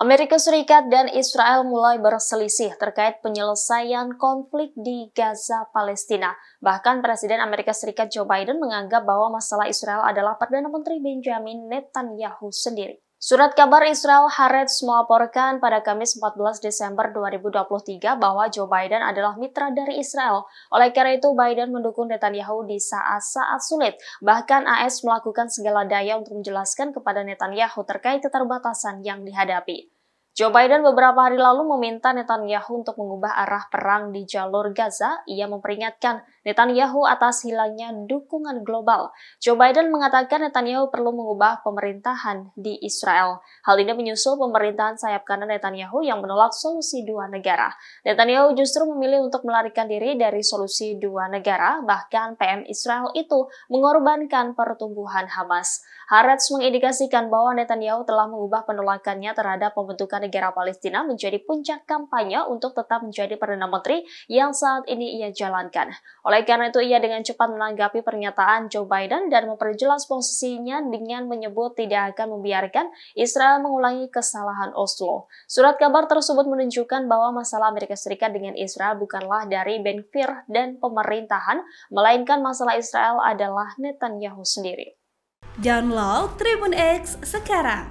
Amerika Serikat dan Israel mulai berselisih terkait penyelesaian konflik di Gaza, Palestina. Bahkan Presiden Amerika Serikat Joe Biden menganggap bahwa masalah Israel adalah Perdana Menteri Benjamin Netanyahu sendiri. Surat kabar Israel Haaretz melaporkan pada Kamis 14 Desember 2023 bahwa Joe Biden adalah mitra dari Israel. Oleh karena itu, Biden mendukung Netanyahu di saat-saat sulit. Bahkan AS melakukan segala daya untuk menjelaskan kepada Netanyahu terkait keterbatasan yang dihadapi. Joe Biden beberapa hari lalu meminta Netanyahu untuk mengubah arah perang di jalur Gaza. Ia memperingatkan Netanyahu atas hilangnya dukungan global. Joe Biden mengatakan Netanyahu perlu mengubah pemerintahan di Israel. Hal ini menyusul pemerintahan sayap kanan Netanyahu yang menolak solusi dua negara. Netanyahu justru memilih untuk melarikan diri dari solusi dua negara, bahkan PM Israel itu mengorbankan pertumbuhan Hamas. Haaretz mengindikasikan bahwa Netanyahu telah mengubah penolakannya terhadap pembentukan negara Palestina menjadi puncak kampanye untuk tetap menjadi Perdana Menteri yang saat ini ia jalankan. Oleh karena itu, ia dengan cepat menanggapi pernyataan Joe Biden dan memperjelas posisinya dengan menyebut tidak akan membiarkan Israel mengulangi kesalahan Oslo. Surat kabar tersebut menunjukkan bahwa masalah Amerika Serikat dengan Israel bukanlah dari Ben Gvir dan pemerintahan, melainkan masalah Israel adalah Netanyahu sendiri. Download Tribun X sekarang